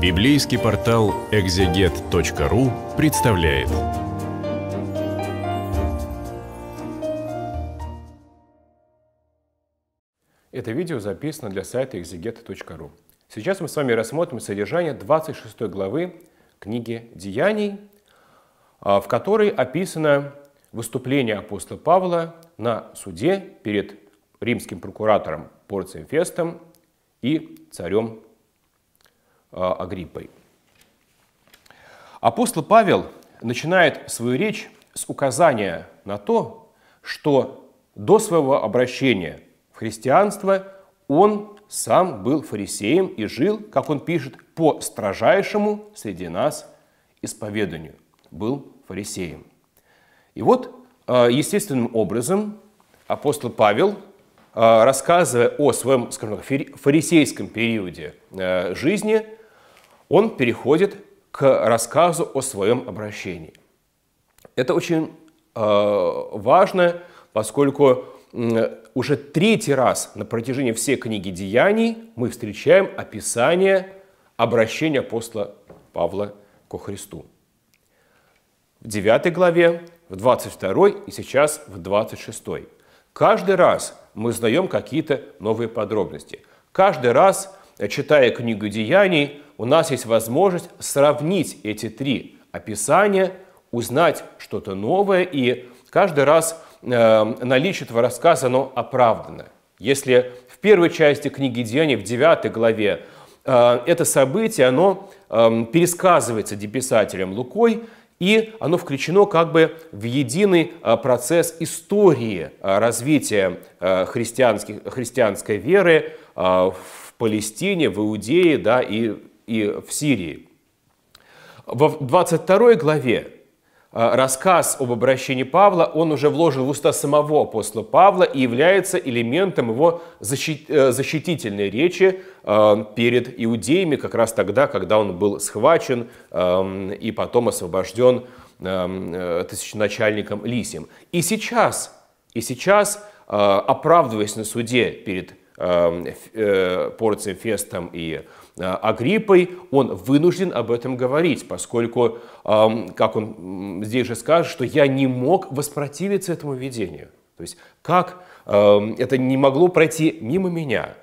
Библейский портал экзегет.ру представляет. Это видео записано для сайта экзегет.ру. Сейчас мы с вами рассмотрим содержание 26 главы книги «Деяний», а, в которой описано выступление апостола Павла на суде перед римским прокуратором Порцием Фестом и царем Э, Агриппой. Апостол Павел начинает свою речь с указания на то, что до своего обращения в христианство он сам был фарисеем и жил, как он пишет, по строжайшему среди нас исповеданию. Был фарисеем. И вот э, естественным образом апостол Павел, э, рассказывая о своем, скажем так, фарисейском периоде жизни, он переходит к рассказу о своем обращении. Это очень э, важно, поскольку э, уже третий раз на протяжении всей книги «Деяний» мы встречаем описание обращения апостола Павла ко Христу. В 9 главе, в 22 и сейчас в 26. Каждый раз мы знаем какие-то новые подробности. Каждый раз, э, читая книгу «Деяний», у нас есть возможность сравнить эти три описания, узнать что-то новое, и каждый раз э, наличие этого рассказа оно оправдано. Если в первой части книги Деяний, в девятой главе, э, это событие, оно э, пересказывается деписателем Лукой, и оно включено как бы в единый э, процесс истории э, развития э, христианской веры в Палестине, в Иудее да, и и в Сирии. В 22 главе э, рассказ об обращении Павла, он уже вложен в уста самого апостола Павла и является элементом его э, защитительной речи э, перед иудеями, как раз тогда, когда он был схвачен эм, и потом освобожден эм, тысяченачальником Лисием. И сейчас, и сейчас, оправдываясь на суде перед эм, порцией Фестом и Э, Агриппой, он вынужден об этом говорить, поскольку, как он здесь же скажет, что я не мог воспротивиться этому видению. То есть как это не могло пройти мимо меня.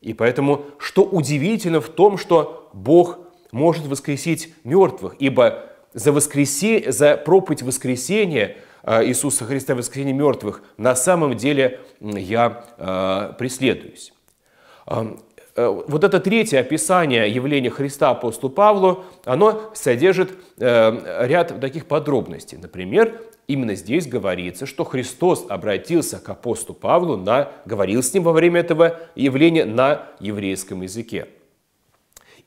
И поэтому, что удивительно в том, что Бог может воскресить мертвых, ибо за, воскресе... за проповедь воскресения э, Иисуса Христа, воскресения мертвых, на самом деле я э, преследуюсь. Э, вот это третье описание явления Христа апостолу Павлу, оно содержит э, ряд таких подробностей. Например, именно здесь говорится, что Христос обратился к апостолу Павлу, на, говорил с ним во время этого явления на еврейском языке.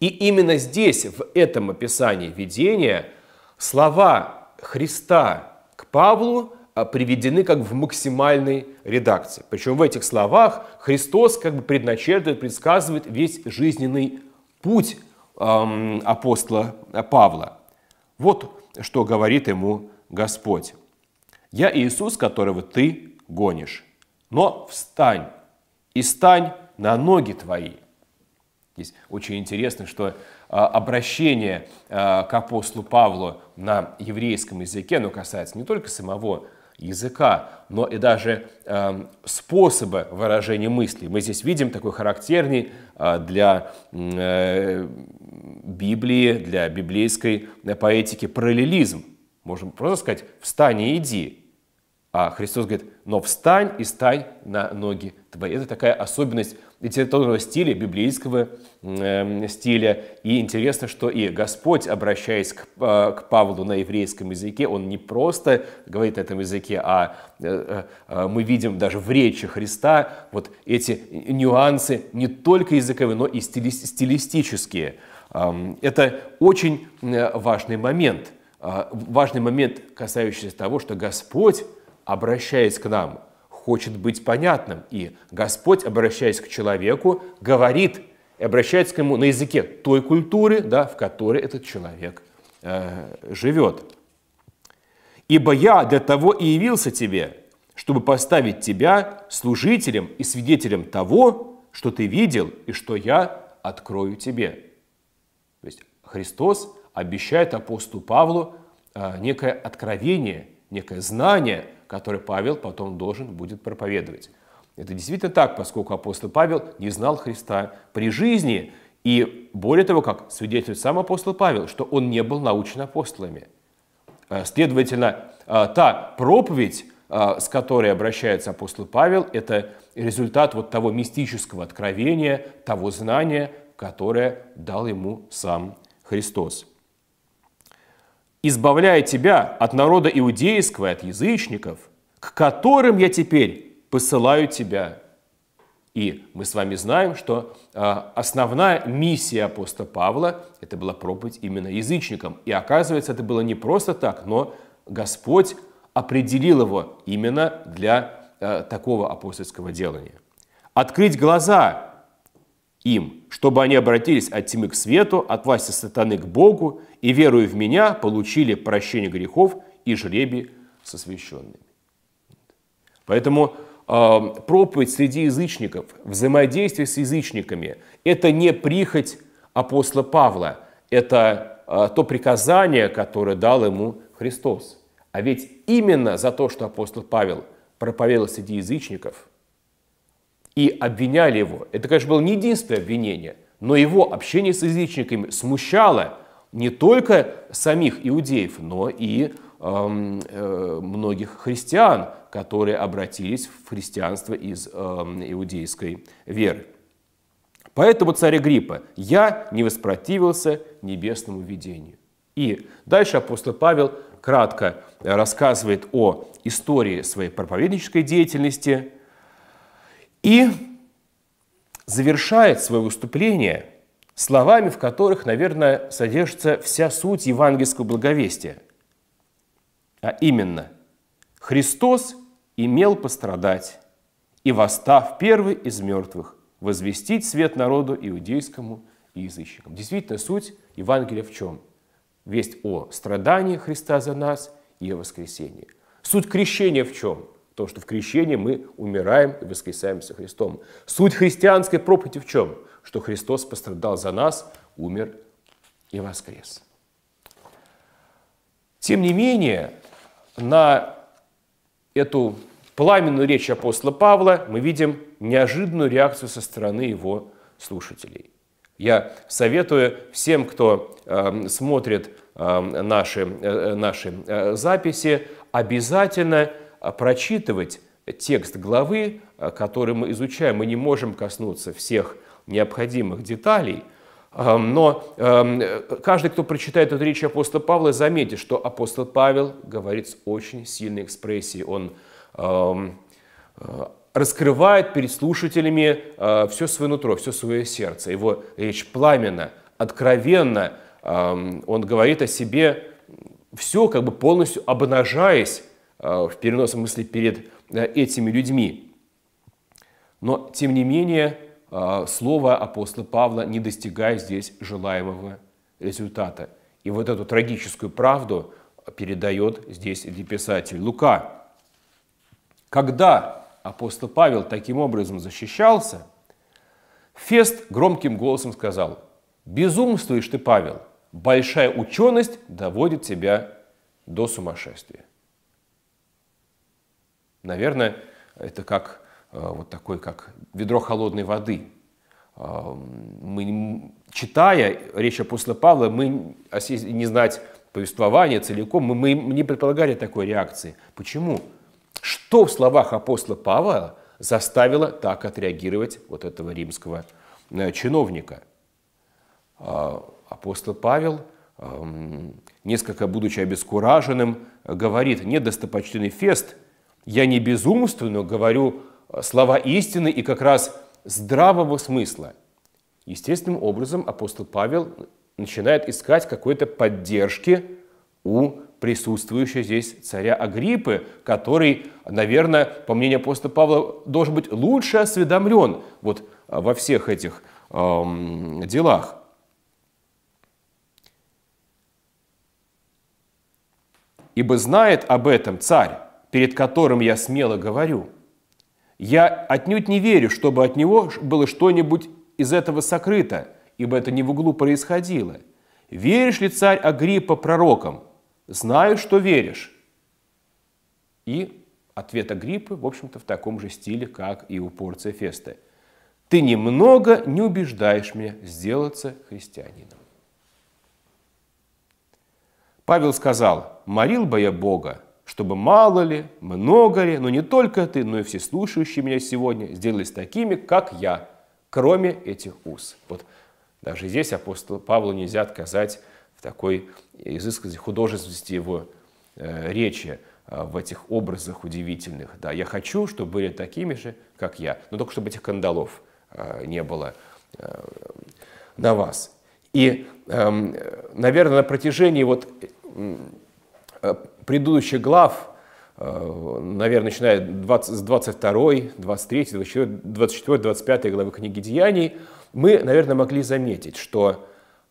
И именно здесь, в этом описании видения, слова Христа к Павлу – а, приведены как в максимальной редакции. Причем в этих словах Христос как бы предначертывает, предсказывает весь жизненный путь эм, апостола а, Павла. Вот что говорит ему Господь. «Я Иисус, которого ты гонишь, но встань и стань на ноги твои». Здесь очень интересно, что а, обращение к апостолу Павлу на еврейском языке, но касается не только самого языка, но и даже э, способы выражения мыслей. Мы здесь видим такой характерный э, для э, Библии, для библейской э, поэтики параллелизм. Можем просто сказать «встань и иди», а Христос говорит, но встань и стань на ноги твои. Это такая особенность литературного стиля, библейского э, стиля. И интересно, что и Господь, обращаясь к, э, к Павлу на еврейском языке, он не просто говорит на этом языке, а э, э, э мы видим даже в речи Христа вот эти нюансы не только языковые, но и стили, стилистические. Э, это очень э, важный момент. Э, важный момент, касающийся того, что Господь обращаясь к нам, хочет быть понятным. И Господь, обращаясь к человеку, говорит, обращается к нему на языке той культуры, да, в которой этот человек э, живет. «Ибо я для того и явился тебе, чтобы поставить тебя служителем и свидетелем того, что ты видел и что я открою тебе». То есть Христос обещает апостолу Павлу э, некое откровение, некое знание – который Павел потом должен будет проповедовать. Это действительно так, поскольку апостол Павел не знал Христа при жизни, и более того, как свидетельствует сам апостол Павел, что он не был научен апостолами. Э, следовательно, э, та проповедь, э, с которой обращается апостол Павел, это результат вот того мистического откровения, того знания, которое дал ему сам Христос избавляя тебя от народа иудейского и от язычников, к которым я теперь посылаю тебя». И мы с вами знаем, что а, основная миссия апостола Павла – это была проповедь именно язычникам. И оказывается, это было не просто так, но Господь определил его именно для а, такого апостольского делания. Открыть глаза им, чтобы они обратились от тьмы к свету, от власти сатаны к Богу и, веруя в меня, получили прощение грехов и жребий со священными. Поэтому э, проповедь среди язычников, взаимодействие с язычниками – это не прихоть апостола Павла, это э, то приказание, которое дал ему Христос. А ведь именно за то, что апостол Павел проповедовал среди язычников – и обвиняли его. Это, конечно, было не единственное обвинение, но его общение с язычниками смущало не только самих иудеев, но и э, э, многих христиан, которые обратились в христианство из э, иудейской веры. Поэтому царь Гриппа, я не воспротивился небесному видению. И дальше апостол Павел кратко рассказывает о истории своей проповеднической деятельности – и завершает свое выступление словами, в которых, наверное, содержится вся суть евангельского благовестия. А именно, Христос имел пострадать и, восстав первый из мертвых, возвестить свет народу иудейскому и язычникам. Действительно, суть Евангелия в чем? Весть о страдании Христа за нас и о воскресении. Суть крещения в чем? То, что в крещении мы умираем и воскресаемся Христом. Суть христианской проповеди в чем? Что Христос пострадал за нас, умер и воскрес. Тем не менее, на эту пламенную речь апостола Павла мы видим неожиданную реакцию со стороны его слушателей. Я советую всем, кто эм, эм, э, смотрит э, наши, э, наши э, записи, обязательно а, прочитывать текст главы, а, который мы изучаем. Мы не можем коснуться всех необходимых деталей, но каждый, кто прочитает эту речь апостола Павла, заметит, что апостол Павел говорит с очень сильной экспрессией. Он а, раскрывает перед слушателями все свое нутро, все свое сердце. Его речь пламенно, откровенно. Он говорит о себе все, как бы полностью обнажаясь Э, в переносном смысле перед э, этими людьми. Но, тем не менее, э, слово апостола Павла не достигает здесь желаемого результата. И вот эту трагическую правду передает здесь писатель Лука. Когда апостол Павел таким образом защищался, Фест громким голосом сказал, «Безумствуешь ты, Павел, большая ученость доводит тебя до сумасшествия». Наверное, это как э, вот такой, как ведро холодной воды. Э, мы, читая речь апостола Павла, мы, а если не знать повествование целиком, мы, мы не предполагали такой реакции. Почему? Что в словах апостола Павла заставило так отреагировать вот этого римского э, чиновника? Апостол Павел, несколько будучи обескураженным, говорит, «Нет, достопочтенный Фест, я не безумственно говорю э, слова истины и как раз здравого смысла. Естественным образом апостол Павел начинает искать какой-то поддержки у присутствующего здесь царя Агриппы, который, наверное, по мнению апостола Павла, должен быть лучше осведомлен вот э, во всех этих эм, делах. Ибо знает об этом царь, перед которым я смело говорю. Я отнюдь не верю, чтобы от него было что-нибудь из этого сокрыто, ибо это не в углу происходило. Веришь ли, царь Агриппа, пророкам? Знаю, что веришь. И ответ Агриппы, в общем-то, в таком же стиле, как и у порции Феста. «Ты немного не убеждаешь меня сделаться христианином». Павел сказал, «Молил бы я Бога, чтобы мало ли, много ли, но не только ты, но и все слушающие меня сегодня сделались такими, как я, кроме этих уз. Вот даже здесь апостол Павлу нельзя отказать в такой изысканности, художественности его э, речи, э, в этих образах удивительных. Да, я хочу, чтобы были такими же, как я, но только чтобы этих кандалов э, не было э, на вас. И, эм, э, наверное, на протяжении вот э, э предыдущих глав, э, наверное, начиная 20, с 22, 23, 24, 24, 25 главы книги Деяний, мы, наверное, могли заметить, что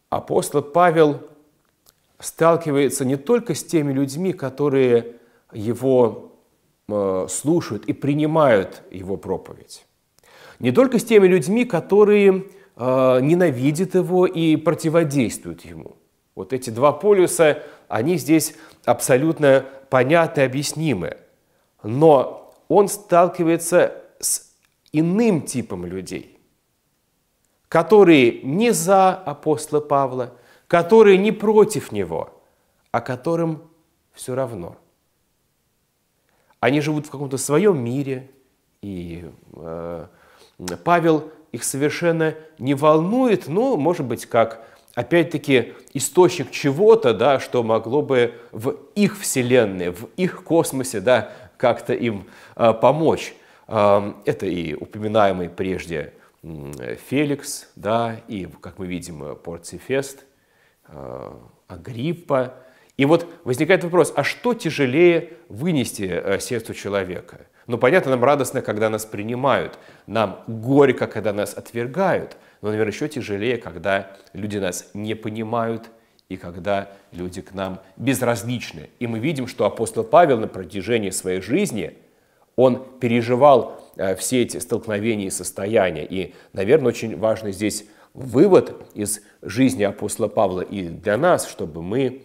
апостол Павел сталкивается не только с теми людьми, которые его э, слушают и принимают его проповедь, не только с теми людьми, которые э, ненавидят его и противодействуют ему. Вот эти два полюса они здесь абсолютно понятны и объяснимы. Но он сталкивается с иным типом людей, которые не за апостола Павла, которые не против него, а которым все равно. Они живут в каком-то своем мире, и э, Павел их совершенно не волнует, но, ну, может быть, как опять-таки, источник чего-то, да, что могло бы в их вселенной, в их космосе да, как-то им э, помочь. Э, это и упоминаемый прежде э, Феликс, да, и, как мы видим, Порцифест, э, Агриппа. И вот возникает вопрос, а что тяжелее вынести э, сердцу человека? Ну, понятно, нам радостно, когда нас принимают, нам горько, когда нас отвергают – но, наверное, еще тяжелее, когда люди нас не понимают и когда люди к нам безразличны. И мы видим, что апостол Павел на протяжении своей жизни, он переживал э, все эти столкновения и состояния. И, наверное, очень важный здесь вывод из жизни апостола Павла и для нас, чтобы мы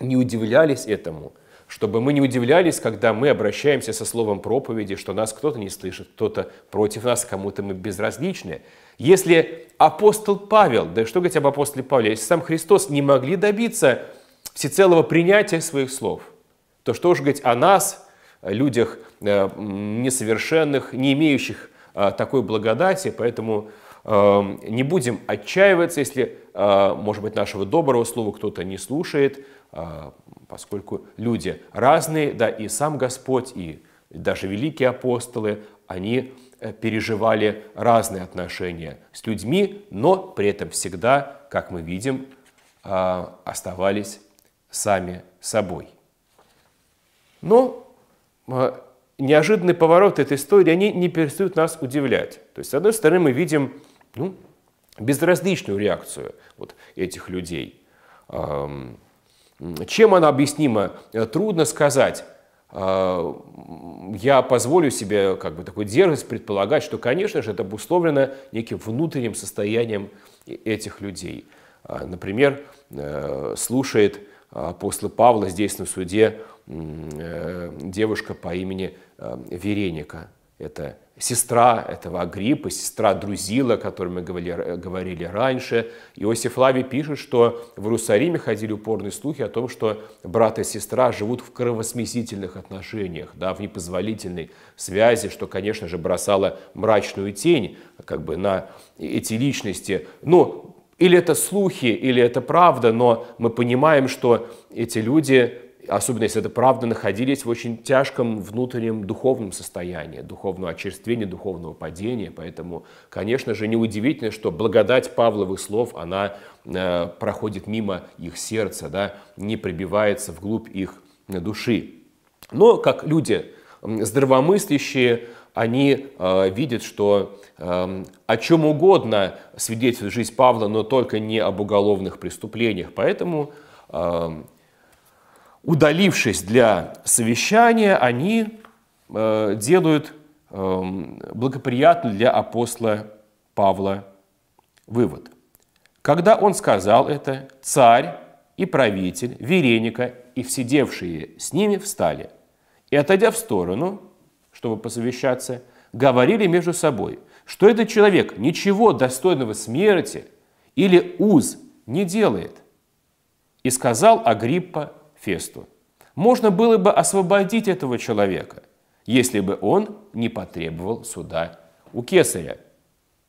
не удивлялись этому – чтобы мы не удивлялись, когда мы обращаемся со словом проповеди, что нас кто-то не слышит, кто-то против нас, кому-то мы безразличны. Если апостол Павел, да что говорить об апостоле Павле, если сам Христос не могли добиться всецелого принятия своих слов, то что уж говорить о нас, людях э, несовершенных, не имеющих э, такой благодати, поэтому э, не будем отчаиваться, если, может быть, нашего доброго слова кто-то не слушает, а, поскольку люди разные, да и сам Господь, и даже великие апостолы, они э, переживали разные отношения с людьми, но при этом всегда, как мы видим, а, оставались сами собой. Но э, неожиданный поворот этой истории, они не перестают нас удивлять. То есть, с одной стороны, мы видим ну, безразличную реакцию вот этих людей. Чем она объяснима? Э, трудно сказать. Э, я позволю себе как бы такой дерзость предполагать, что, конечно же, это обусловлено неким внутренним состоянием этих людей. Э, например, слушает после Павла здесь на суде девушка по имени Вереника – это сестра этого Агриппа, сестра Друзила, о которой мы говорили, э, говорили раньше. Иосиф Лави пишет, что в Иерусалиме ходили упорные слухи о том, что брат и сестра живут в кровосмесительных отношениях, да, в непозволительной связи, что, конечно же, бросало мрачную тень как бы, на эти личности. Ну, или это слухи, или это правда, но мы понимаем, что эти люди особенно если это правда, находились в очень тяжком внутреннем духовном состоянии, духовного очерствения, духовного падения. Поэтому, конечно же, неудивительно, что благодать Павловых слов, она э, проходит мимо их сердца, да, не прибивается вглубь их души. Но как люди здравомыслящие, они э, видят, что э, о чем угодно свидетельствует жизнь Павла, но только не об уголовных преступлениях. Поэтому э, удалившись для совещания, они э, делают э, благоприятный для апостола Павла вывод. Когда он сказал это, царь и правитель Вереника и всидевшие с ними встали и, отойдя в сторону, чтобы посовещаться, говорили между собой, что этот человек ничего достойного смерти или уз не делает. И сказал Агриппа Фесту. Можно было бы освободить этого человека, если бы он не потребовал суда у кесаря.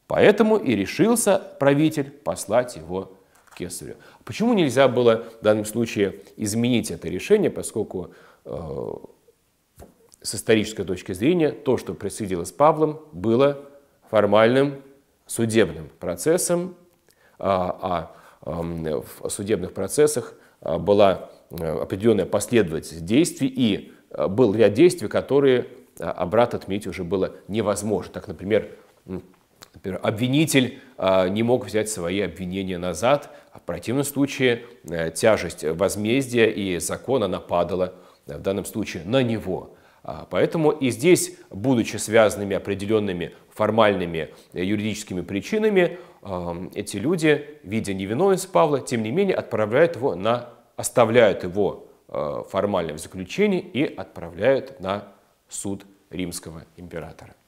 Поэтому и решился правитель послать его к кесарю. Почему нельзя было в данном случае изменить это решение, поскольку э, с исторической точки зрения то, что происходило с Павлом, было формальным судебным процессом, а, а эм, в судебных процессах а, была Э, определенная последовательность действий, и э, был ряд действий, которые обратно э, а отменить уже было невозможно. Так, например, обвинитель не мог взять свои обвинения назад, а в противном случае тяжесть возмездия и закона нападала в данном случае на него. А, поэтому и здесь, будучи связанными определенными формальными юридическими причинами, эти люди, видя невиновность Павла, тем не менее отправляют его на оставляют его э, формально в заключении и отправляют на суд римского императора.